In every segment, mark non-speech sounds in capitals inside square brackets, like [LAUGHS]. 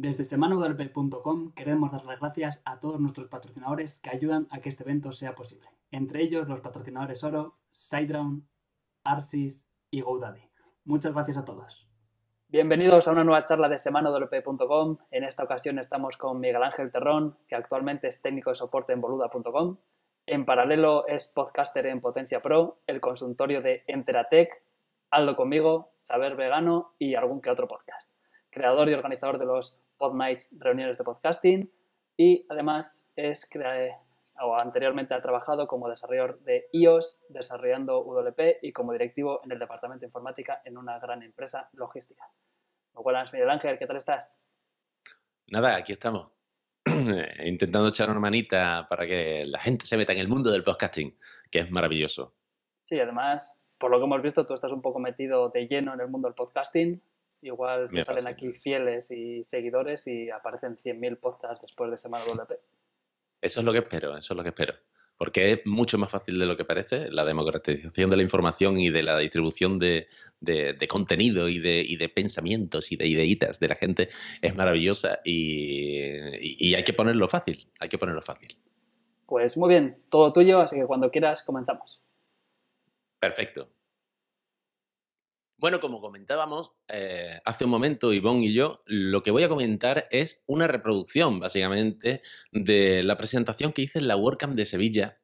Desde semanawp.com queremos dar las gracias a todos nuestros patrocinadores que ayudan a que este evento sea posible, entre ellos los patrocinadores Oro, SiteGround, Arsis y GoDaddy. Muchas gracias a todos. Bienvenidos a una nueva charla de semanawp.com. En esta ocasión estamos con Miguel Ángel Terrón, que actualmente es técnico de soporte en boluda.com. En paralelo es podcaster en Potencia Pro, el consultorio de Enteratec, Aldo conmigo, Saber Vegano y algún que otro podcast creador y organizador de los PodNights, reuniones de podcasting y además es eh, o anteriormente ha trabajado como desarrollador de iOS, desarrollando UWP y como directivo en el departamento de informática en una gran empresa logística. Lo cual, Miguel Ángel, ¿qué tal estás? Nada, aquí estamos. [CLEARS THROAT] Intentando echar una manita para que la gente se meta en el mundo del podcasting, que es maravilloso. Sí, además, por lo que hemos visto, tú estás un poco metido de lleno en el mundo del podcasting. Igual te salen aquí fieles y seguidores y aparecen 100.000 podcasts después de Semana WP. Eso es lo que espero, eso es lo que espero. Porque es mucho más fácil de lo que parece la democratización de la información y de la distribución de, contenido y de, pensamientos y de ideitas de la gente es maravillosa y, y hay que ponerlo fácil, hay que ponerlo fácil. Pues muy bien, todo tuyo, así que cuando quieras comenzamos. Perfecto. Bueno, como comentábamos eh, hace un momento, Ivonne y yo, lo que voy a comentar es una reproducción, básicamente, de la presentación que hice en la WordCamp de Sevilla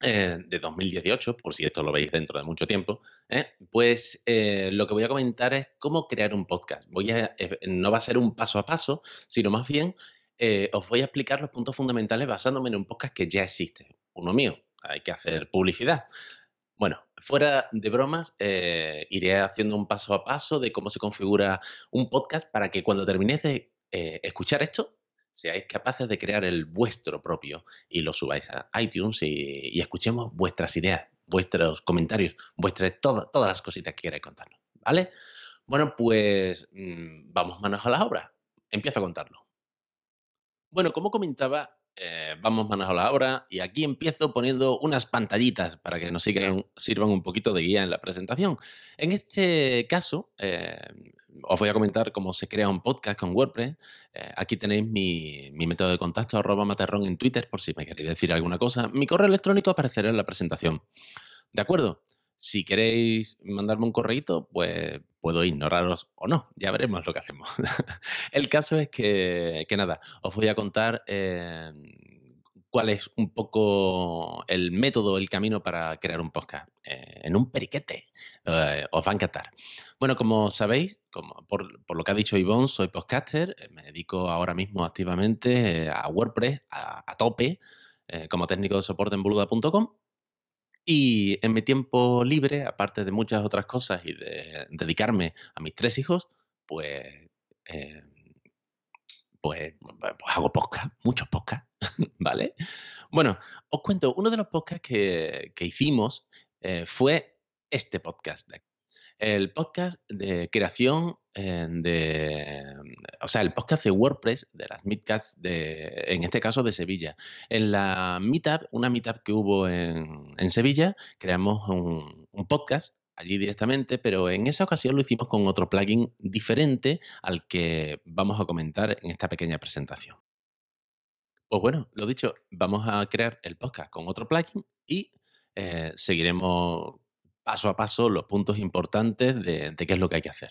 eh, de 2018, por si esto lo veis dentro de mucho tiempo, eh, pues lo que voy a comentar es cómo crear un podcast. no va a ser un paso a paso, sino más bien os voy a explicar los puntos fundamentales basándome en un podcast que ya existe, uno mío. Hay que hacer publicidad. Bueno, fuera de bromas, eh, iré haciendo un paso a paso de cómo se configura un podcast para que cuando terminéis de eh, escuchar esto, seáis capaces de crear el vuestro propio y lo subáis a iTunes y, escuchemos vuestras ideas, vuestros comentarios, vuestras, todas las cositas que queráis contarnos, ¿vale? Bueno, pues mm, vamos manos a la obra. Empiezo a contarlo. Bueno, como comentaba, eh, vamos manos a la obra y aquí empiezo poniendo unas pantallitas para que nos sirvan un poquito de guía en la presentación. En este caso, eh, os voy a comentar cómo se crea un podcast con WordPress. Eh, aquí tenéis mi, mi, método de contacto, arroba materrón en Twitter, por si me queréis decir alguna cosa. Mi correo electrónico aparecerá en la presentación. ¿De acuerdo? Si queréis mandarme un correíto, pues puedo ignoraros o no, ya veremos lo que hacemos. [LAUGHS] el caso es que, que, nada, os voy a contar eh, cuál es un poco el método, el camino para crear un podcast eh, en un periquete. Eh, os va a encantar. Bueno, como sabéis, por, lo que ha dicho Ivonne, soy podcaster, me dedico ahora mismo activamente a WordPress, a, a tope, como técnico de soporte en boluda.com y en mi tiempo libre, aparte de muchas otras cosas y de dedicarme a mis tres hijos, pues, eh, pues, pues, pues, hago podcast, muchos podcasts, [LAUGHS] ¿vale? Bueno, os cuento, uno de los podcasts que, hicimos eh, fue este podcast de aquí el podcast de creación eh, de, o sea, el podcast de WordPress de las Meetups de, en este caso de Sevilla. En la Meetup, una Meetup que hubo en, Sevilla, creamos un, podcast allí directamente, pero en esa ocasión lo hicimos con otro plugin diferente al que vamos a comentar en esta pequeña presentación. Pues bueno, lo dicho, vamos a crear el podcast con otro plugin y eh, seguiremos paso a paso los puntos importantes de, qué es lo que hay que hacer.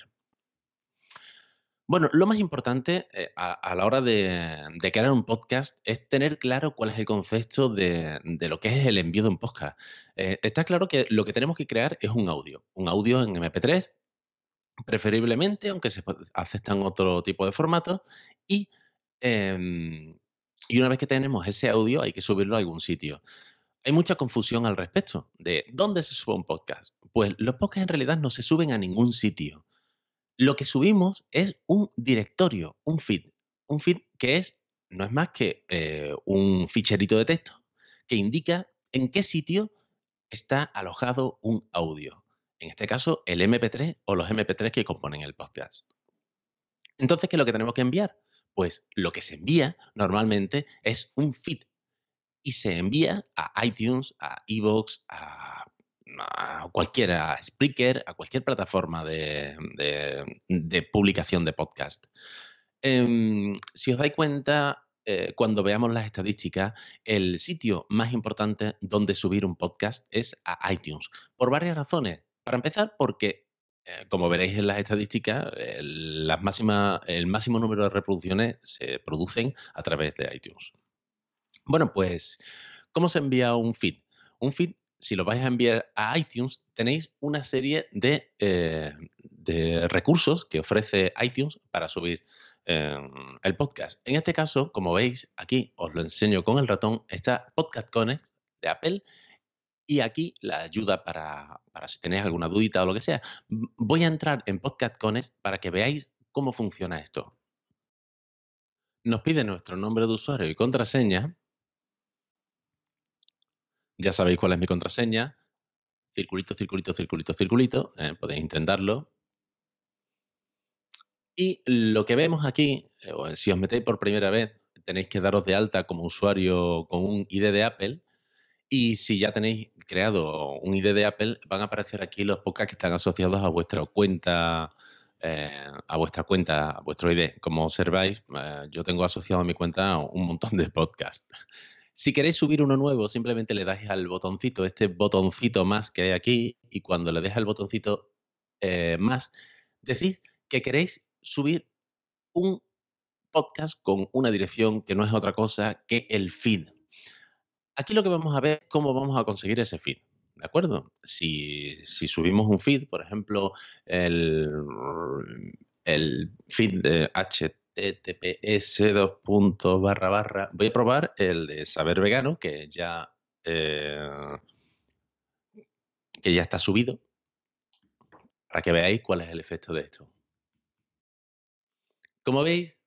Bueno, lo más importante eh, a, la hora de, crear un podcast es tener claro cuál es el concepto de, lo que es el envío de un podcast. Eh, está claro que lo que tenemos que crear es un audio, un audio en MP3, preferiblemente, aunque se aceptan otro tipo de formatos, y, em, y una vez que tenemos ese audio hay que subirlo a algún sitio. Hay mucha confusión al respecto de dónde se sube un podcast. Pues los podcasts en realidad no se suben a ningún sitio. Lo que subimos es un directorio, un feed. Un feed que es, no es más que eh, un ficherito de texto que indica en qué sitio está alojado un audio. En este caso, el MP3 o los MP3 que componen el podcast. Entonces, ¿qué es lo que tenemos que enviar? Pues lo que se envía normalmente es un feed y se envía a iTunes, a Evox, a, cualquier a Spreaker, a cualquier plataforma de, publicación de podcast. Em, si os dais cuenta, eh, cuando veamos las estadísticas, el sitio más importante donde subir un podcast es a iTunes, por varias razones. Para empezar, porque eh, como veréis en las estadísticas, el máximo número de reproducciones se producen a través de iTunes. Bueno, pues, ¿cómo se envía un feed? Un feed, si lo vais a enviar a iTunes, tenéis una serie de, eh, recursos que ofrece iTunes para subir eh, el podcast. En este caso, como veis, aquí os lo enseño con el ratón, está Podcast Connect de Apple y aquí la ayuda para, si tenéis alguna dudita o lo que sea. Voy a entrar en Podcast Connect para que veáis cómo funciona esto. Nos pide nuestro nombre de usuario y contraseña ya sabéis cuál es mi contraseña. Circulito, circulito, circulito, circulito. Eh, podéis intentarlo. Y lo que vemos aquí, eh, si os metéis por primera vez, tenéis que daros de alta como usuario con un ID de Apple. Y si ya tenéis creado un ID de Apple, van a aparecer aquí los podcasts que están asociados a vuestra cuenta, eh, a vuestra cuenta, a vuestro ID. Como observáis, yo tengo asociado a mi cuenta un montón de podcasts. Si queréis subir uno nuevo, simplemente le dais al botoncito, este botoncito más que hay aquí, y cuando le deis al botoncito eh, más, decís que queréis subir un podcast con una dirección que no es otra cosa que el feed. Aquí lo que vamos a ver es cómo vamos a conseguir ese feed. ¿De acuerdo? Si, subimos un feed, por ejemplo, el, el feed de HT https dos barra barra. Voy a probar el de saber vegano, que ya, eh, que ya está subido, para que veáis cuál es el efecto de esto. Como veis,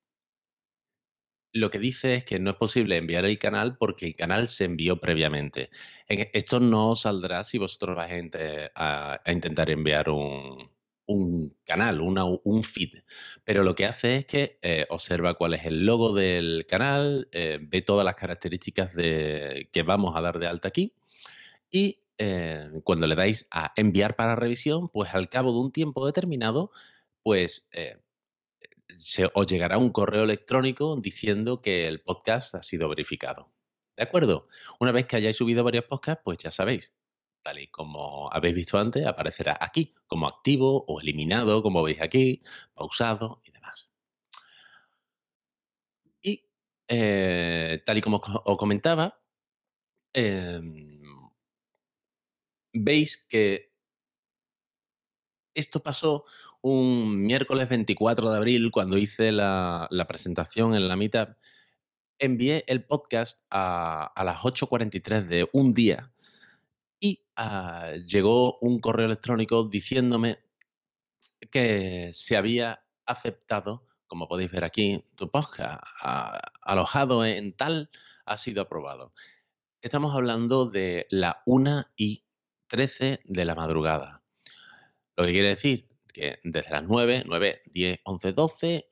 lo que dice es que no es posible enviar el canal porque el canal se envió previamente. E, esto no saldrá si vosotros vais a intentar enviar un, un canal, un feed. Pero lo que hace es que eh, observa cuál es el logo del canal, eh, ve todas las características que vamos a dar de alta aquí y eh, cuando le dais a enviar para revisión, pues al cabo de un tiempo determinado, pues se, os llegará un correo electrónico diciendo que el podcast ha sido verificado. ¿De acuerdo? Una vez que hayáis subido varios podcasts, pues ya sabéis, tal y como habéis visto antes, aparecerá aquí, como activo o eliminado, como veis aquí, pausado y demás. Y eh, tal y como os comentaba, em, veis que esto pasó un miércoles 24 de abril, cuando hice la, presentación en la Meetup, envié el podcast a, a las 8.43 de un día y ah, llegó un correo electrónico diciéndome que se había aceptado, como podéis ver aquí, tu podcast ah, alojado en tal ha sido aprobado. Estamos hablando de la 1 y 13 de la madrugada. Lo que quiere decir que desde las 9, 9, 10, 11, 12,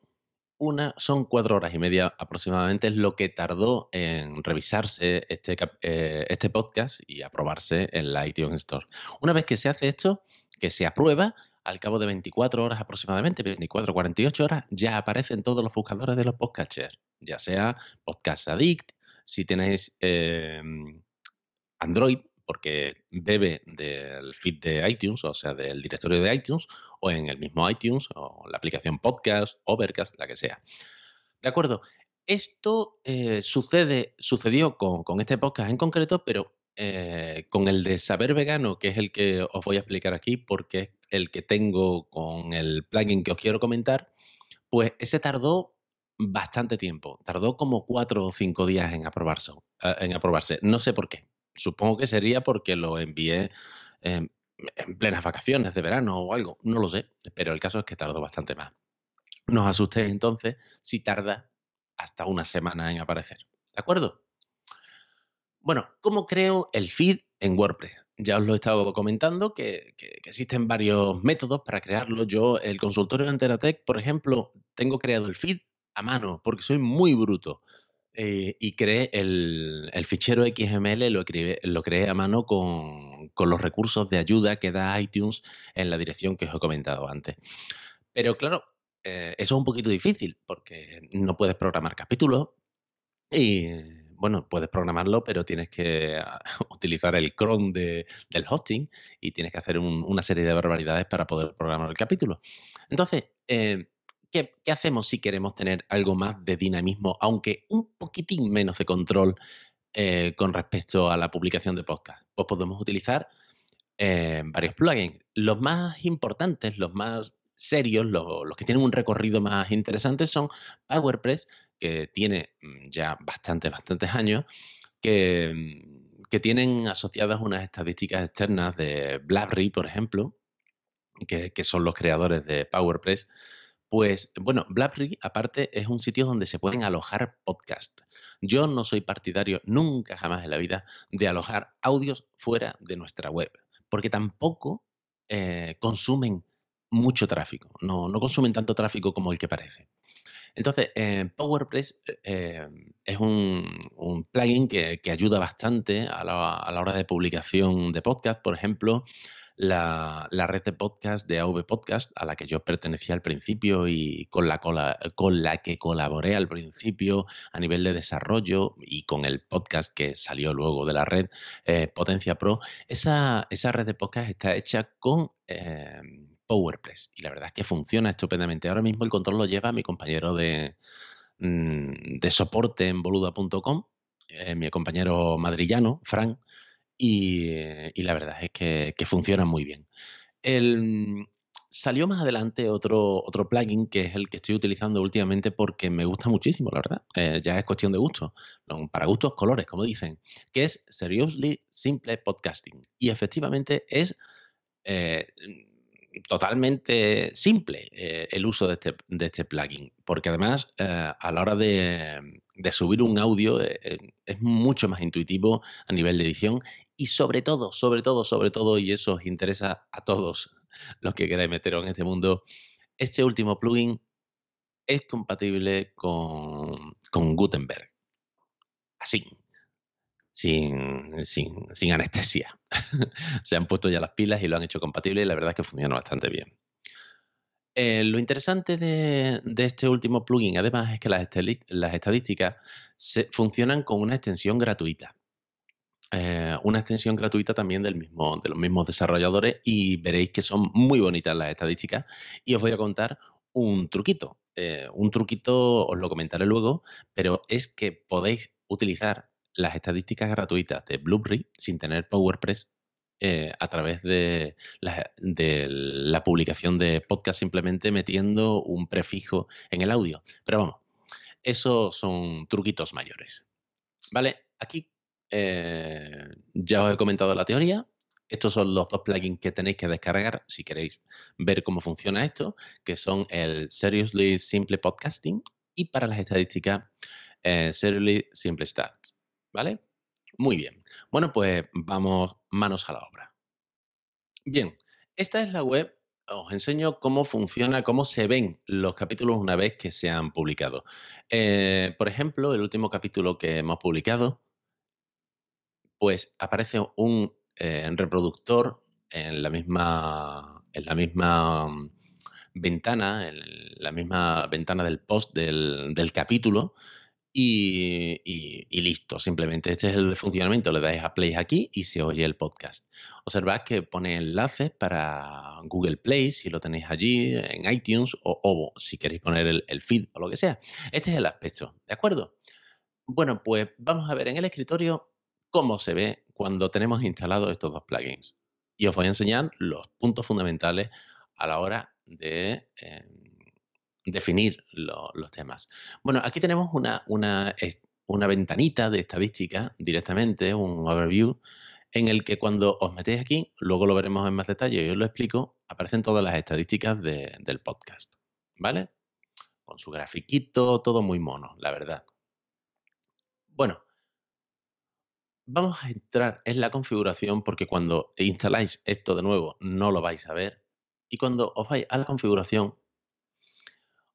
una, son cuatro horas y media aproximadamente, es lo que tardó en revisarse este, eh, este, podcast y aprobarse en la iTunes Store. Una vez que se hace esto, que se aprueba, al cabo de 24 horas aproximadamente, 24, 48 horas, ya aparecen todos los buscadores de los podcasters, ya sea Podcast Addict, si tenéis eh, Android, porque debe del feed de iTunes, o sea, del directorio de iTunes, o en el mismo iTunes, o la aplicación podcast, Overcast, la que sea. ¿De acuerdo? Esto eh, sucede, sucedió con, este podcast en concreto, pero eh, con el de Saber Vegano, que es el que os voy a explicar aquí, porque es el que tengo con el plugin que os quiero comentar, pues ese tardó bastante tiempo. Tardó como cuatro o cinco días en aprobarse. Eh, en aprobarse. No sé por qué. Supongo que sería porque lo envié en plenas vacaciones de verano o algo, no lo sé, pero el caso es que tardó bastante más. No os asustéis entonces si tarda hasta una semana en aparecer, ¿de acuerdo? Bueno, ¿cómo creo el feed en WordPress? Ya os lo he estado comentando que, existen varios métodos para crearlo. Yo, el consultorio de Enteratec, por ejemplo, tengo creado el feed a mano porque soy muy bruto. Eh, y creé el, fichero XML, lo, creé, lo a mano con, los recursos de ayuda que da iTunes en la dirección que os he comentado antes. Pero claro, eh, eso es un poquito difícil porque no puedes programar capítulos y, bueno, puedes programarlo, pero tienes que ah, [LAUGHS] utilizar el cron del hosting y tienes que hacer una serie de barbaridades para poder programar el capítulo. Entonces, eh, ¿qué, hacemos si queremos tener algo más de dinamismo, aunque un poquitín menos de control eh, con respecto a la publicación de podcast? Pues podemos utilizar eh, varios plugins. Los más importantes, los más serios, los, que tienen un recorrido más interesante son PowerPress, que tiene mm, ya bastantes, bastantes años, mm, que, tienen asociadas unas estadísticas externas de Blabry, por ejemplo, que, que, son los creadores de PowerPress, pues bueno, Blabri, aparte es un sitio donde se pueden alojar podcasts. Yo no soy partidario nunca jamás en la vida de alojar audios fuera de nuestra web, porque tampoco eh, consumen mucho tráfico, no, no, consumen tanto tráfico como el que parece. Entonces, eh, PowerPress eh, es un, plugin que, ayuda bastante a la, a la hora de publicación de podcast, por ejemplo, la, red de podcast de AV Podcast, a la que yo pertenecía al principio y con la, que colaboré al principio a nivel de desarrollo y con el podcast que salió luego de la red eh, Potencia Pro, esa, red de podcast está hecha con... Eh, PowerPress y la verdad es que funciona estupendamente. Ahora mismo el control lo lleva mi compañero de, mm, de soporte en boluda.com, eh, mi compañero madrillano, Frank, eh, y, la verdad es que, funciona muy bien. salió más adelante otro, otro plugin que es el que estoy utilizando últimamente porque me gusta muchísimo, la verdad. Eh, ya es cuestión de gusto. Para gustos, colores, como dicen. Que es Seriously Simple Podcasting. Y efectivamente es eh, totalmente simple eh, el uso de este, de este, plugin, porque además eh, a la hora de, subir un audio eh, es mucho más intuitivo a nivel de edición y sobre todo, sobre todo, sobre todo, y eso os interesa a todos [LAUGHS] los que queráis meteros en este mundo, este último plugin es compatible con, con Gutenberg. Así, sin, anestesia. [LAUGHS] Se han puesto ya las pilas y lo han hecho compatible y la verdad es que funciona bastante bien. Eh, lo interesante de, este último plugin, además, es que las, estadísticas funcionan con una extensión gratuita. Eh, una extensión gratuita también del mismo, de los mismos desarrolladores y veréis que son muy bonitas las estadísticas y os voy a contar un truquito. Eh, un truquito os lo comentaré luego, pero es que podéis utilizar las estadísticas gratuitas de BluePrint sin tener PowerPress eh, a través de la, publicación de podcast simplemente metiendo un prefijo en el audio. Pero vamos, esos son truquitos mayores. Vale, aquí eh, ya os he comentado la teoría. Estos son los dos plugins que tenéis que descargar si queréis ver cómo funciona esto, que son el Seriously Simple Podcasting y para las estadísticas eh, Seriously Simple Stats. ¿Vale? Muy bien. Bueno, pues vamos manos a la obra. Bien, esta es la web. Os enseño cómo funciona, cómo se ven los capítulos una vez que se han publicado. Eh, por ejemplo, el último capítulo que hemos publicado, pues aparece un eh, reproductor en la misma, en la misma mm, ventana, en la misma ventana del post del capítulo y, listo, simplemente este es el funcionamiento, le dais a play aquí y se oye el podcast. Observad que pone enlaces para Google Play, si lo tenéis allí, en iTunes o si queréis poner el, feed o lo que sea. Este es el aspecto, ¿de acuerdo? Bueno, pues vamos a ver en el escritorio cómo se ve cuando tenemos instalados estos dos plugins. Y os voy a enseñar los puntos fundamentales a la hora de... Eh, definir los temas. Bueno, aquí tenemos una, una, ventanita de estadística directamente, un overview, en el que cuando os metéis aquí, luego lo veremos en más detalle y os lo explico, aparecen todas las estadísticas del podcast, ¿vale? Con su grafiquito, todo muy mono, la verdad. Bueno, vamos a entrar en la configuración porque cuando instaláis esto de nuevo no lo vais a ver y cuando os vais a la configuración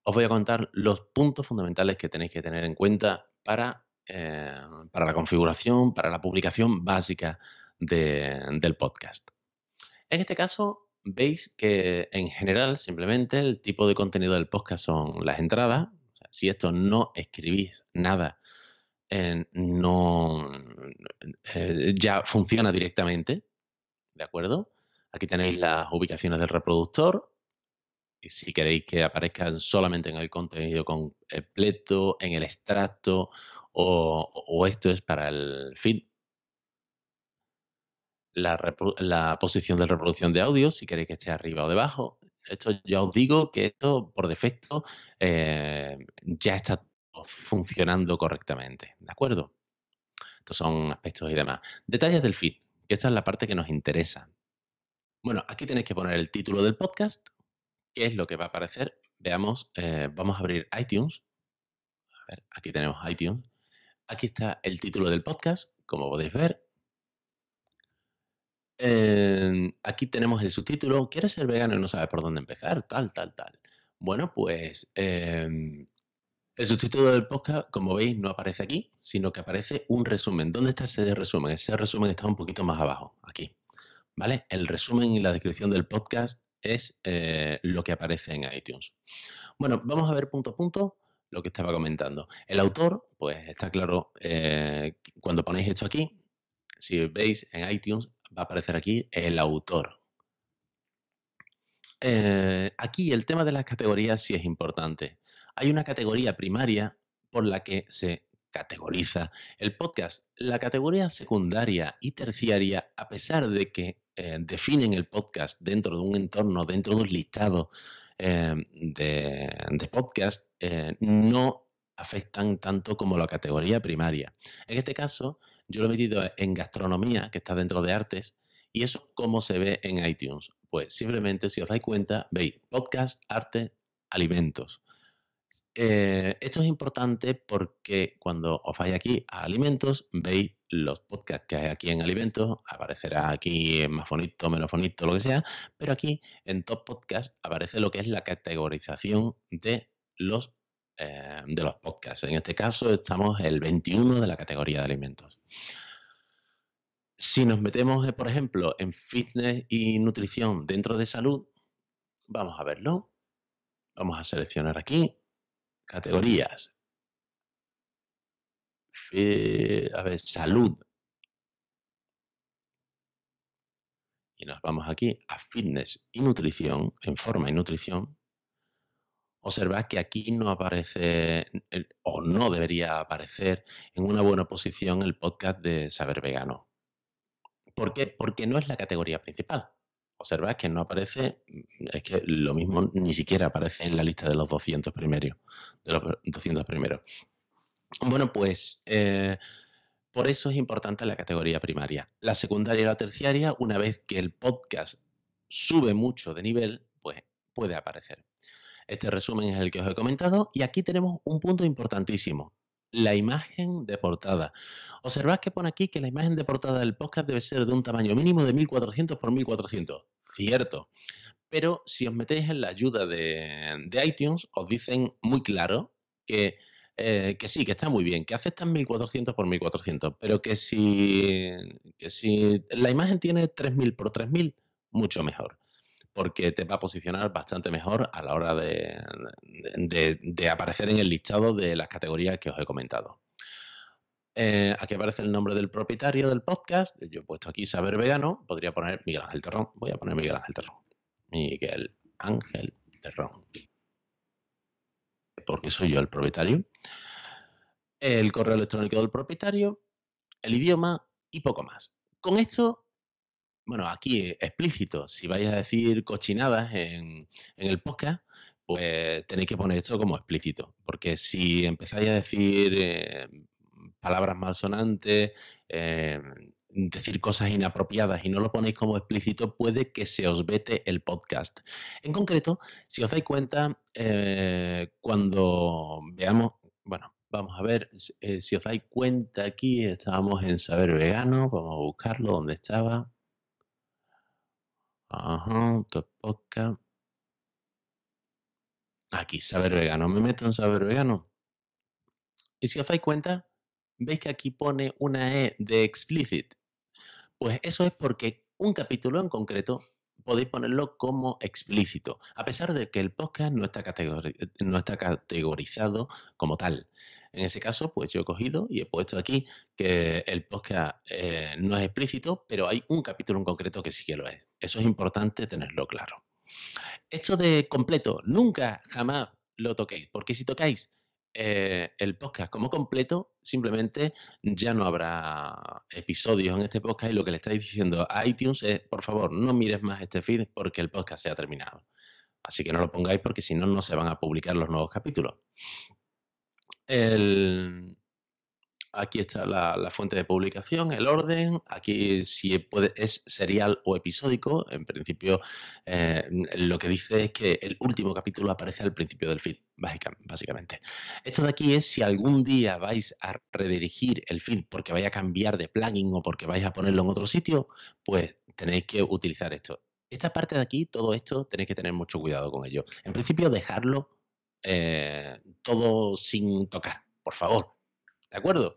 os voy a contar los puntos fundamentales que tenéis que tener en cuenta para, eh, para la configuración, para la publicación básica del podcast. En este caso, veis que en general simplemente el tipo de contenido del podcast son las entradas. si esto no escribís nada, eh, no eh, ya funciona directamente. ¿De acuerdo? Aquí tenéis las ubicaciones del reproductor, si queréis que aparezcan solamente en el contenido completo, en el extracto o, esto es para el feed. La, posición de reproducción de audio, si queréis que esté arriba o debajo. Esto ya os digo que esto por defecto eh, ya está funcionando correctamente. ¿De acuerdo? Estos son aspectos y demás. Detalles del feed, que esta es la parte que nos interesa. Bueno, aquí tenéis que poner el título del podcast, ¿Qué es lo que va a aparecer? Veamos, eh, vamos a abrir iTunes. A ver, aquí tenemos iTunes. Aquí está el título del podcast, como podéis ver. aquí tenemos el subtítulo. ¿Quieres ser vegano y no sabes por dónde empezar? Tal, tal, tal. Bueno, pues em, el subtítulo del podcast, como veis, no aparece aquí, sino que aparece un resumen. ¿Dónde está ese resumen? Ese resumen está un poquito más abajo, aquí. ¿Vale? El resumen y la descripción del podcast es eh, lo que aparece en iTunes. Bueno, vamos a ver punto a punto lo que estaba comentando. El autor, pues está claro, eh, cuando ponéis esto aquí, si veis en iTunes, va a aparecer aquí el autor. Eh, aquí el tema de las categorías sí es importante. Hay una categoría primaria por la que se categoriza el podcast. La categoría secundaria y terciaria, a pesar de que eh, definen el podcast dentro de un entorno, dentro de un listado eh, de, podcast, eh, no afectan tanto como la categoría primaria. En este caso, yo lo he metido en gastronomía, que está dentro de artes, y eso cómo se ve en iTunes. Pues simplemente, si os dais cuenta, veis podcast, arte, alimentos. Eh, esto es importante porque cuando os vais aquí a alimentos, veis los podcasts que hay aquí en alimentos, aparecerá aquí más bonito, menos lo que sea, pero aquí en top podcast aparece lo que es la categorización de los, eh, de los podcasts. En este caso estamos el 21 de la categoría de alimentos. Si nos metemos, eh, por ejemplo, en fitness y nutrición dentro de salud, vamos a verlo. Vamos a seleccionar aquí categorías. a ver, salud. Y nos vamos aquí a fitness y nutrición, en forma y nutrición. Observad que aquí no aparece, o no debería aparecer, en una buena posición el podcast de Saber Vegano. ¿Por qué? Porque no es la categoría principal. Observad que no aparece, es que lo mismo ni siquiera aparece en la lista de los 200 primeros. De los 200 primeros. Bueno, pues eh, por eso es importante la categoría primaria. La secundaria y la terciaria, una vez que el podcast sube mucho de nivel, pues puede aparecer. Este resumen es el que os he comentado y aquí tenemos un punto importantísimo, la imagen de portada. Observad que pone aquí que la imagen de portada del podcast debe ser de un tamaño mínimo de 1400 por 1400. Cierto. Pero si os metéis en la ayuda de, de iTunes, os dicen muy claro que, eh, sí, que está muy bien, que aceptan 1400 por 1400, pero que si, que si la imagen tiene 3000 por 3000, mucho mejor porque te va a posicionar bastante mejor a la hora de, aparecer en el listado de las categorías que os he comentado. Eh, aquí aparece el nombre del propietario del podcast. Yo he puesto aquí Saber Vegano. Podría poner Miguel Ángel Terrón. Voy a poner Miguel Ángel Terrón. Miguel Ángel Terrón. Porque soy yo el propietario. El correo electrónico del propietario. El idioma y poco más. Con esto bueno, aquí explícito, si vais a decir cochinadas en, el podcast, pues tenéis que poner esto como explícito, porque si empezáis a decir eh, palabras malsonantes, eh, decir cosas inapropiadas y no lo ponéis como explícito, puede que se os vete el podcast. En concreto, si os dais cuenta, eh, cuando veamos, bueno, vamos a ver, si os dais cuenta aquí, estábamos en Saber Vegano, vamos a buscarlo, dónde estaba? Ajá, podcast. Aquí, saber vegano. Me meto en saber vegano. Y si os dais cuenta, veis que aquí pone una E de explicit. Pues eso es porque un capítulo en concreto podéis ponerlo como explícito, a pesar de que el podcast no está categorizado como tal. En ese caso, pues yo he cogido y he puesto aquí que el podcast eh, no es explícito, pero hay un capítulo en concreto que sí que lo es. Eso es importante tenerlo claro. Esto de completo, nunca, jamás lo toquéis, porque si tocáis eh, el podcast como completo, simplemente ya no habrá episodios en este podcast y lo que le estáis diciendo a iTunes es, por favor, no mires más este feed porque el podcast se ha terminado. Así que no lo pongáis porque si no, no se van a publicar los nuevos capítulos aquí está la, fuente de publicación, el orden, aquí si es serial o episódico, en principio eh, lo que dice es que el último capítulo aparece al principio del feed, básicamente. Esto de aquí es si algún día vais a redirigir el feed porque vais a cambiar de plugin o porque vais a ponerlo en otro sitio, pues tenéis que utilizar esto. Esta parte de aquí, todo esto, tenéis que tener mucho cuidado con ello. En principio, dejarlo eh, todo sin tocar, por favor. ¿De acuerdo?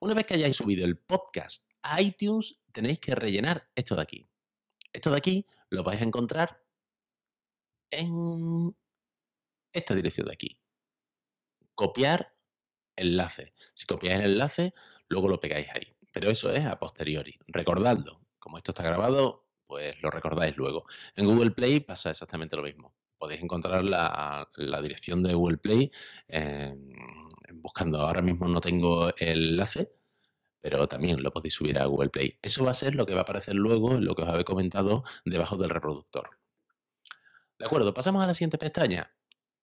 Una vez que hayáis subido el podcast a iTunes, tenéis que rellenar esto de aquí. Esto de aquí lo vais a encontrar en esta dirección de aquí. Copiar enlace. Si copiáis el enlace, luego lo pegáis ahí. Pero eso es a posteriori. Recordadlo. Como esto está grabado, pues lo recordáis luego. En Google Play pasa exactamente lo mismo podéis encontrar la, dirección de Google Play em, em, buscando. Ahora mismo no tengo el enlace, pero también lo podéis subir a Google Play. Eso va a ser lo que va a aparecer luego, lo que os había comentado, debajo del reproductor. De acuerdo, pasamos a la siguiente pestaña.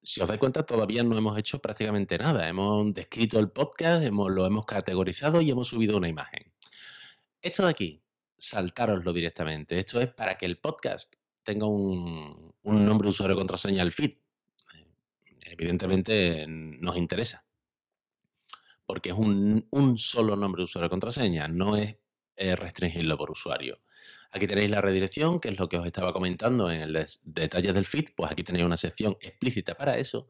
Si os dais cuenta, todavía no hemos hecho prácticamente nada. Hemos descrito el podcast, lo hemos categorizado y hemos subido una imagen. Esto de aquí, saltároslo directamente. Esto es para que el podcast tenga un, mm. nombre, usuario, contraseña al feed. Eh, evidentemente mm, nos interesa, porque es un, solo nombre, usuario, contraseña, no es eh, restringirlo por usuario. Aquí tenéis la redirección, que es lo que os estaba comentando en el detalle del feed, pues aquí tenéis una sección explícita para eso.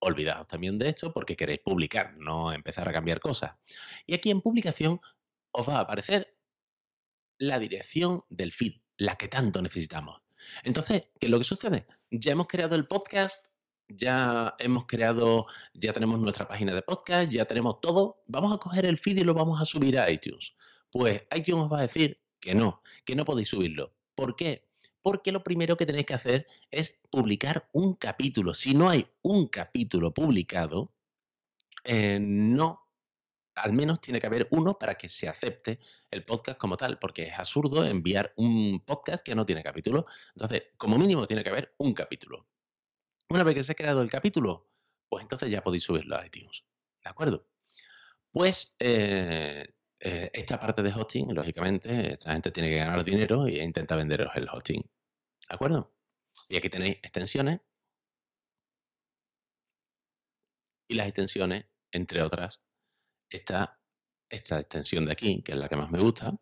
Olvidaos también de esto porque queréis publicar, no empezar a cambiar cosas. Y aquí en publicación os va a aparecer la dirección del feed, la que tanto necesitamos. Entonces, ¿qué es lo que sucede? Ya hemos creado el podcast, ya hemos creado, ya tenemos nuestra página de podcast, ya tenemos todo. Vamos a coger el feed y lo vamos a subir a iTunes. Pues iTunes os va a decir que no, que no podéis subirlo. ¿Por qué? Porque lo primero que tenéis que hacer es publicar un capítulo. Si no hay un capítulo publicado, eh, no al menos tiene que haber uno para que se acepte el podcast como tal, porque es absurdo enviar un podcast que no tiene capítulo. Entonces, como mínimo tiene que haber un capítulo. Una vez que se ha creado el capítulo, pues entonces ya podéis subirlo a iTunes. ¿De acuerdo? Pues eh, eh, esta parte de hosting, lógicamente, esta gente tiene que ganar dinero e intenta venderos el hosting. ¿De acuerdo? Y aquí tenéis extensiones. Y las extensiones, entre otras, está esta extensión de aquí, que es la que más me gusta,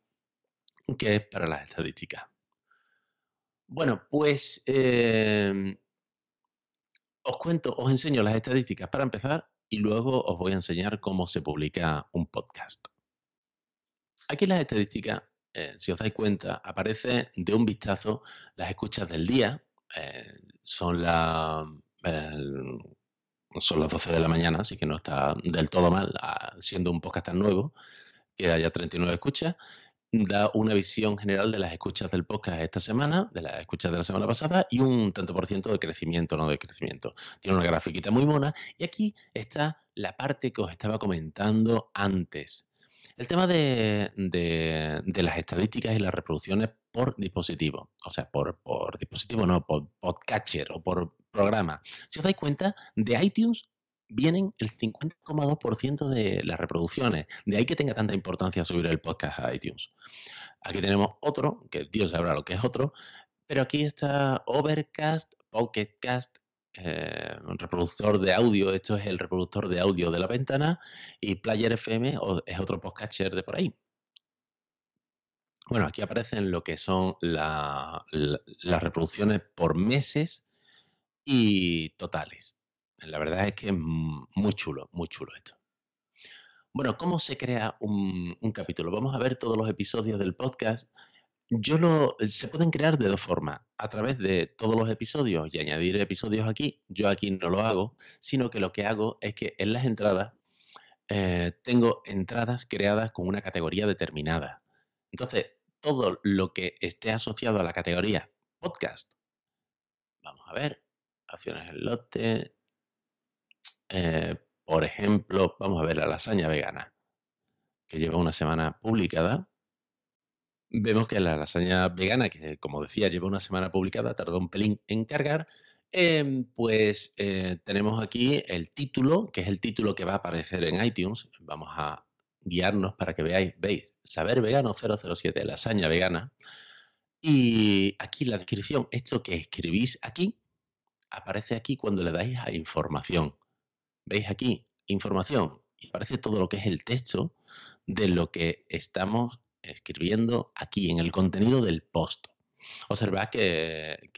que es para las estadísticas. Bueno, pues em, os cuento, os enseño las estadísticas para empezar y luego os voy a enseñar cómo se publica un podcast. Aquí las estadísticas, eh, si os dais cuenta, aparece de un vistazo las escuchas del día, eh, son la, son las 12 de la mañana, así que no está del todo mal, ah, siendo un podcast tan nuevo, que haya 39 escuchas, da una visión general de las escuchas del podcast esta semana, de las escuchas de la semana pasada, y un tanto por ciento de crecimiento, no de crecimiento. Tiene una grafiquita muy mona, y aquí está la parte que os estaba comentando antes. El tema de, las estadísticas y las reproducciones por dispositivo, o sea, por, por dispositivo no, por podcatcher o por programa. Si os dais cuenta, de iTunes vienen el 50,2% de las reproducciones. De ahí que tenga tanta importancia subir el podcast a iTunes. Aquí tenemos otro, que Dios sabrá lo que es otro, pero aquí está Overcast, Pocketcast, eh, un reproductor de audio, esto es el reproductor de audio de la ventana y Player FM es otro podcatcher de por ahí. Bueno, aquí aparecen lo que son las reproducciones por meses y totales. La verdad es que es muy chulo, muy chulo esto. Bueno, ¿cómo se crea un capítulo? Vamos a ver todos los episodios del podcast yo lo, eh, se pueden crear de dos formas, a través de todos los episodios y añadir episodios aquí. Yo aquí no lo hago, sino que lo que hago es que en las entradas eh, tengo entradas creadas con una categoría determinada. Entonces, todo lo que esté asociado a la categoría podcast, vamos a ver, acciones en lote, eh, por ejemplo, vamos a ver la lasaña vegana, que lleva una semana publicada Vemos que la lasaña vegana, que como decía lleva una semana publicada, tardó un pelín en cargar, em, pues eh, tenemos aquí el título, que es el título que va a aparecer en iTunes. Vamos a guiarnos para que veáis, veis, Saber Vegano 007, lasaña vegana. Y aquí la descripción, esto que escribís aquí, aparece aquí cuando le dais a información. ¿Veis aquí? Información. Y aparece todo lo que es el texto de lo que estamos escribiendo aquí en el contenido del post. Observad que,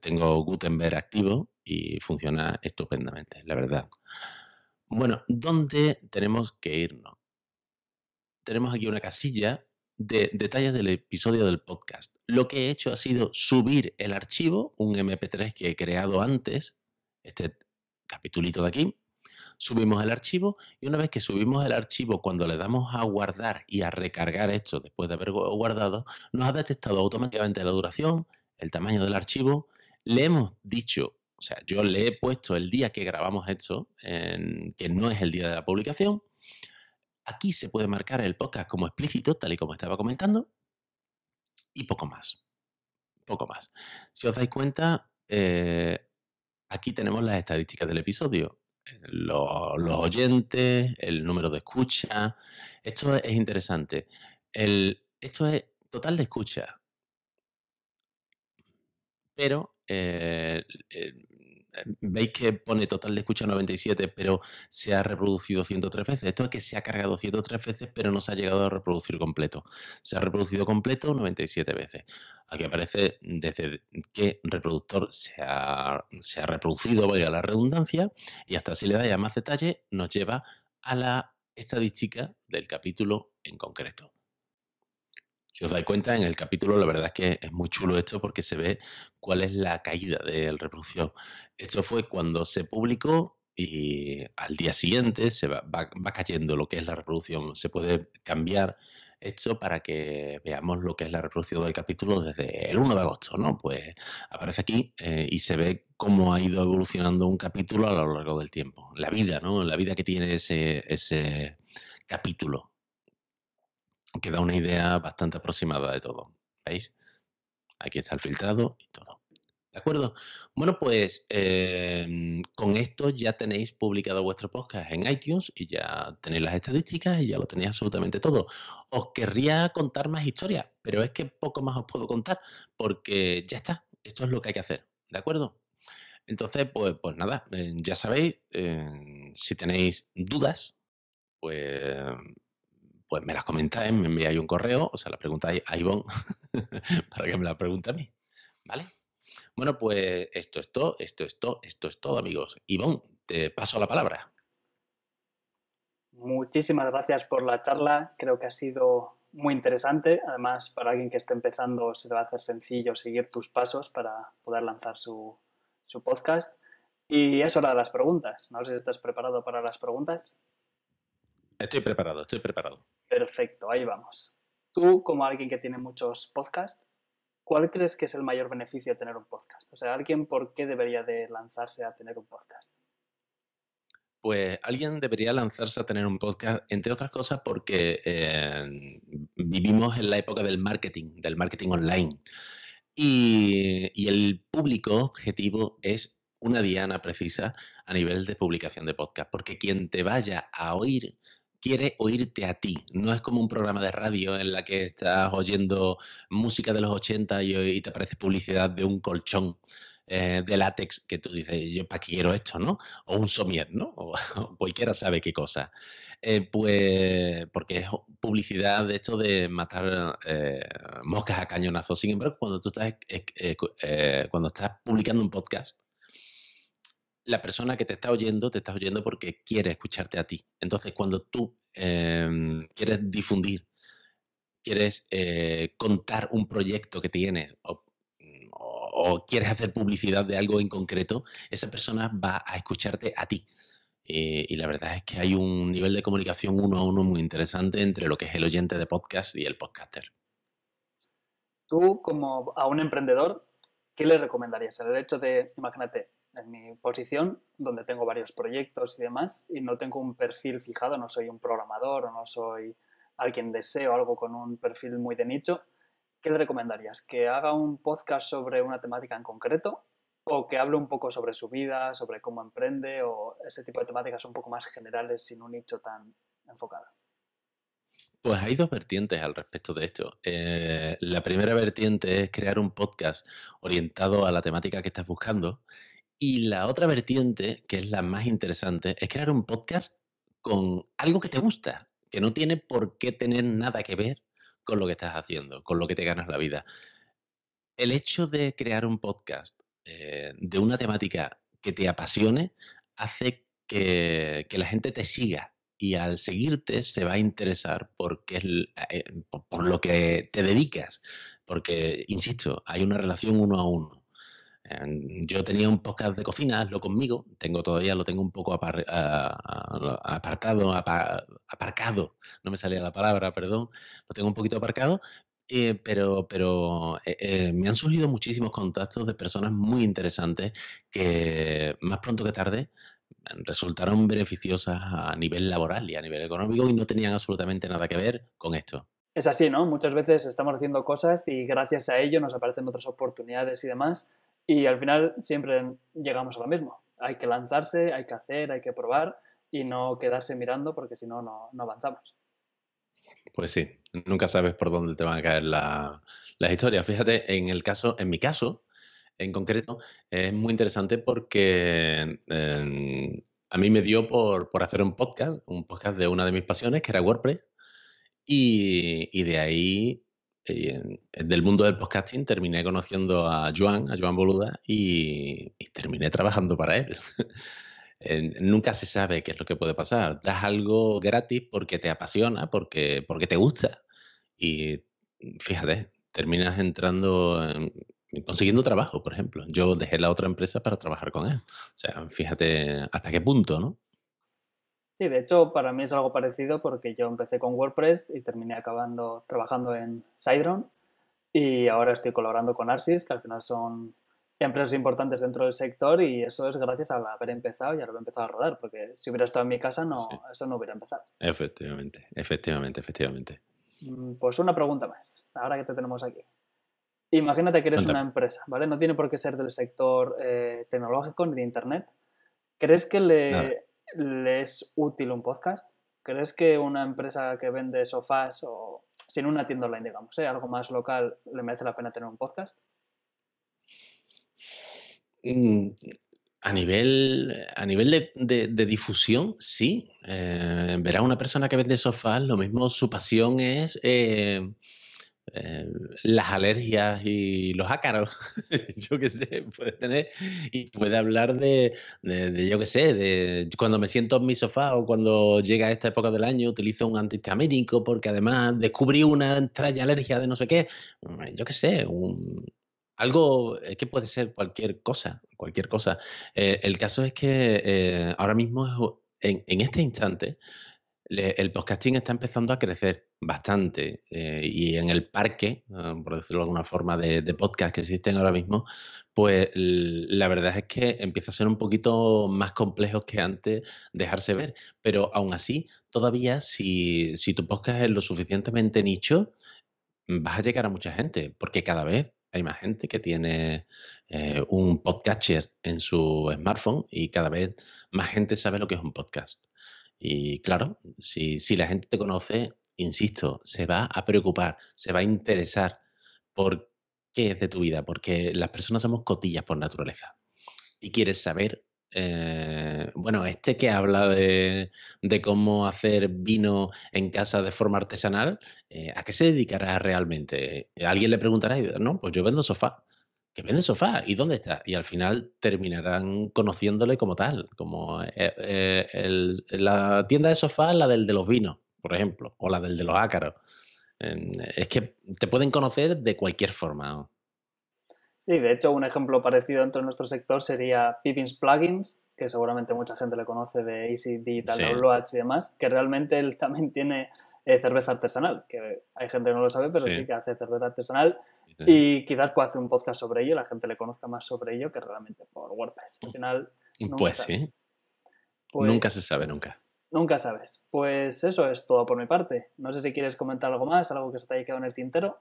tengo Gutenberg activo y funciona estupendamente, la verdad. Bueno, ¿dónde tenemos que irnos? Tenemos aquí una casilla de detalles del episodio del podcast. Lo que he hecho ha sido subir el archivo, un MP3 que he creado antes, este capitulito de aquí, subimos el archivo y una vez que subimos el archivo, cuando le damos a guardar y a recargar esto después de haber guardado, nos ha detectado automáticamente la duración, el tamaño del archivo, le hemos dicho, o sea, yo le he puesto el día que grabamos esto, que no es el día de la publicación. Aquí se puede marcar el podcast como explícito, tal y como estaba comentando, y poco más. Poco más. Si os dais cuenta, eh, aquí tenemos las estadísticas del episodio los, oyentes, el número de escucha. Esto es interesante. El, esto es total de escucha. Pero eh, veis que pone total de escucha 97, pero se ha reproducido 103 veces. Esto es que se ha cargado 103 veces, pero no se ha llegado a reproducir completo. Se ha reproducido completo 97 veces. Aquí aparece desde qué reproductor se ha, reproducido, vaya la redundancia, y hasta si le da ya más detalle, nos lleva a la estadística del capítulo en concreto. Si os dais cuenta, en el capítulo la verdad es que es muy chulo esto porque se ve cuál es la caída de la reproducción. Esto fue cuando se publicó y al día siguiente se va, cayendo lo que es la reproducción. Se puede cambiar esto para que veamos lo que es la reproducción del capítulo desde el 1 de agosto, ¿no? Pues aparece aquí eh, y se ve cómo ha ido evolucionando un capítulo a lo largo del tiempo. La vida, ¿no? La vida que tiene ese, ese capítulo que da una idea bastante aproximada de todo. ¿Veis? Aquí está el filtrado y todo. ¿De acuerdo? Bueno, pues em, con esto ya tenéis publicado vuestro podcast en iTunes y ya tenéis las estadísticas y ya lo tenéis absolutamente todo. Os querría contar más historias, pero es que poco más os puedo contar porque ya está. Esto es lo que hay que hacer. ¿De acuerdo? Entonces, pues, pues nada, eh, ya sabéis, eh, si tenéis dudas, pues pues me las comentáis, me enviáis un correo, o sea, la preguntáis a Ivonne [LAUGHS] para que me la pregunte a mí. ¿Vale? Bueno, pues esto es todo, esto es todo, esto es todo, amigos. Ivonne, te paso la palabra. Muchísimas gracias por la charla. Creo que ha sido muy interesante. Además, para alguien que esté empezando, se le va a hacer sencillo seguir tus pasos para poder lanzar su, su podcast. Y es hora de las preguntas. No sé si estás preparado para las preguntas. Estoy preparado, estoy preparado. Perfecto, ahí vamos. Tú, como alguien que tiene muchos podcasts, ¿cuál crees que es el mayor beneficio de tener un podcast? O sea, ¿alguien por qué debería de lanzarse a tener un podcast? Pues alguien debería lanzarse a tener un podcast, entre otras cosas porque eh, vivimos en la época del marketing, del marketing online. Y, y el público objetivo es una diana precisa a nivel de publicación de podcast, porque quien te vaya a oír quiere oírte a ti. No es como un programa de radio en la que estás oyendo música de los 80 y, hoy te aparece publicidad de un colchón eh, de látex que tú dices, yo para qué quiero esto, ¿no? O un somier, ¿no? O, [LAUGHS] cualquiera sabe qué cosa. Eh, pues porque es publicidad de esto de matar eh, moscas a cañonazos. Sin embargo, cuando tú estás, cuando estás publicando un podcast, la persona que te está oyendo te está oyendo porque quiere escucharte a ti. Entonces, cuando tú em, quieres difundir, quieres eh, contar un proyecto que tienes o, quieres hacer publicidad de algo en concreto, esa persona va a escucharte a ti. Eh, y la verdad es que hay un nivel de comunicación uno a uno muy interesante entre lo que es el oyente de podcast y el podcaster. Tú, como a un emprendedor, ¿qué le recomendarías? El hecho de, imagínate, en mi posición, donde tengo varios proyectos y demás, y no tengo un perfil fijado, no soy un programador o no soy alguien deseo algo con un perfil muy de nicho, ¿qué le recomendarías? ¿Que haga un podcast sobre una temática en concreto? ¿O que hable un poco sobre su vida, sobre cómo emprende o ese tipo de temáticas un poco más generales sin un nicho tan enfocado? Pues hay dos vertientes al respecto de esto. Eh, la primera vertiente es crear un podcast orientado a la temática que estás buscando y la otra vertiente, que es la más interesante, es crear un podcast con algo que te gusta, que no tiene por qué tener nada que ver con lo que estás haciendo, con lo que te ganas la vida. El hecho de crear un podcast eh, de una temática que te apasione hace que, la gente te siga y al seguirte se va a interesar porque eh, por lo que te dedicas, porque, insisto, hay una relación uno a uno Em, yo tenía un podcast de cocina, lo conmigo. Tengo todavía, lo tengo un poco apartado, aparcado. No me salía la palabra, perdón. Lo tengo un poquito aparcado. Eh, pero pero eh, eh, me han surgido muchísimos contactos de personas muy interesantes que más pronto que tarde resultaron beneficiosas a nivel laboral y a nivel económico y no tenían absolutamente nada que ver con esto. Es así, ¿no? Muchas veces estamos haciendo cosas y gracias a ello nos aparecen otras oportunidades y demás y al final siempre llegamos a lo mismo. Hay que lanzarse, hay que hacer, hay que probar y no quedarse mirando porque si no, no avanzamos. Pues sí, nunca sabes por dónde te van a caer la, las historias. Fíjate, en el caso, en mi caso, en concreto, es muy interesante porque em, a mí me dio por, por, hacer un podcast, un podcast de una de mis pasiones, que era WordPress, y de ahí en del mundo del podcasting terminé conociendo a Joan, a Joan Boluda, y, terminé trabajando para él. [LAUGHS] nunca se sabe qué es lo que puede pasar. Das algo gratis porque te apasiona, porque, porque te gusta. Y fíjate, terminas entrando, consiguiendo trabajo, por ejemplo. Yo dejé la otra empresa para trabajar con él. O sea, fíjate hasta qué punto, ¿no? Sí, de hecho, para mí es algo parecido porque yo empecé con WordPress y terminé acabando trabajando en Sidron y ahora estoy colaborando con Arsis, que al final son empresas importantes dentro del sector y eso es gracias al haber empezado y al haber empezado a rodar, porque si hubiera estado en mi casa no eso no hubiera empezado. Efectivamente, efectivamente, efectivamente. Mm, pues una pregunta más, ahora que te tenemos aquí. Imagínate que eres una empresa, ¿vale? No tiene por qué ser del sector eh, tecnológico ni de Internet. ¿Crees que le, le es útil un podcast? ¿Crees que una empresa que vende sofás o sin una tienda online, digamos, ¿eh? algo más local, le merece la pena tener un podcast? Mm, a nivel, a nivel de, difusión, sí. Eh, verá una persona que vende sofás, lo mismo su pasión es eh, eh, las alergias y los ácaros, [LAUGHS] yo qué sé, puede tener, y puede hablar de, de, yo qué sé, de cuando me siento en mi sofá o cuando llega esta época del año utilizo un antihistamínico porque además descubrí una extraña alergia de no sé qué, yo qué sé, un, algo que puede ser cualquier cosa, cualquier cosa. Eh, el caso es que eh, ahora mismo, en, en este instante, el podcasting está empezando a crecer bastante eh, y en el parque, ah, por decirlo de alguna forma, de, podcast que existen ahora mismo, pues la verdad es que empieza a ser un poquito más complejo que antes dejarse ver, pero aún así, todavía si, tu podcast es lo suficientemente nicho, vas a llegar a mucha gente, porque cada vez hay más gente que tiene eh, un podcatcher en su smartphone y cada vez más gente sabe lo que es un podcast. Y claro, si, la gente te conoce, insisto, se va a preocupar, se va a interesar por qué es de tu vida, porque las personas somos cotillas por naturaleza. Y quieres saber, eh, bueno, este que habla de, cómo hacer vino en casa de forma artesanal, eh, ¿a qué se dedicará realmente? Alguien le preguntará, y, no, pues yo vendo sofá que vende sofá, ¿y dónde está? Y al final terminarán conociéndole como tal, como eh, eh, la tienda de sofá, la del de los vinos, por ejemplo, o la del de los ácaros. es que te pueden conocer de cualquier forma. Sí, de hecho, un ejemplo parecido dentro de nuestro sector sería Pippins Plugins, que seguramente mucha gente le conoce de Easy Digital Downloads y demás, que realmente él también tiene eh, cerveza artesanal, que hay gente que no lo sabe, pero sí que hace cerveza artesanal y quizás pueda hacer un podcast sobre ello, la gente le conozca más sobre ello que realmente por WordPress. Al final. Nunca pues sí. ¿eh? Pues nunca se sabe, nunca. Nunca sabes. Pues eso es todo por mi parte. No sé si quieres comentar algo más, algo que se te haya quedado en el tintero.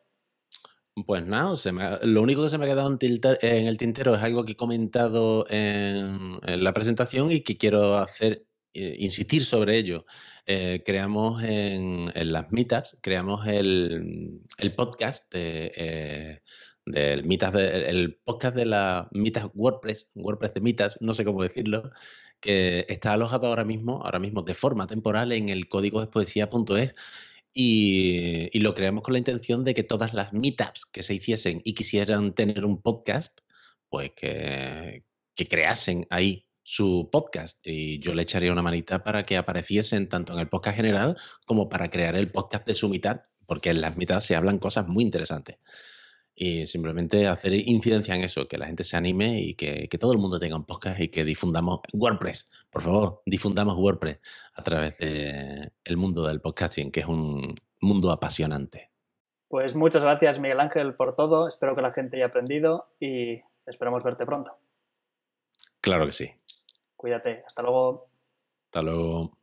Pues nada, lo único que se me ha quedado en, el tintero es algo que he comentado en, la presentación y que quiero hacer eh, insistir sobre ello. Eh, creamos en, las meetups, creamos el, podcast de, eh, del el podcast de la Meetup WordPress, WordPress de Meetups, no sé cómo decirlo, que está alojado ahora mismo, ahora mismo de forma temporal en el código de poesía.es y, y, lo creamos con la intención de que todas las meetups que se hiciesen y quisieran tener un podcast, pues que, que creasen ahí su podcast y yo le echaría una manita para que apareciesen tanto en el podcast general como para crear el podcast de su mitad, porque en las mitades se hablan cosas muy interesantes. Y simplemente hacer incidencia en eso, que la gente se anime y que, todo el mundo tenga un podcast y que difundamos WordPress. Por favor, difundamos WordPress a través del el mundo del podcasting, que es un mundo apasionante. Pues muchas gracias Miguel Ángel por todo, espero que la gente haya aprendido y esperamos verte pronto. Claro que sí. Cuídate, hasta luego. Hasta luego.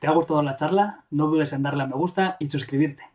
¿Te ha gustado la charla? No dudes en darle a me gusta y suscribirte.